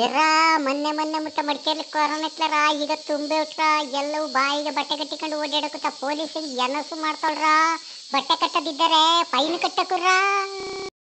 Era ಮೊನ್ನೆ ಮೊನ್ನೆ ಮುಟ್ಟ ಮಡಿಕೇರಿ ಕೊರೋನತ್ಲರ ಈಗ ತುಂಬೆ ಉಟ್ರ ಎಲ್ಲವೂ ಬಾಯಿಗೆ ಬಟ್ಟೆ ಕಟ್ಟಿಕೊಂಡು ಓಡಾಡಕುತ್ತ ಪೊಲೀಸರಿಗೆ ಯನಸು ಮಾಡ್ತಾಳ್ರ ಬಟ್ಟೆ ಕಟ್ಟದಿದ್ದರೆ ಫೈನ್ ಕಟ್ಟಕುರ್ರಾ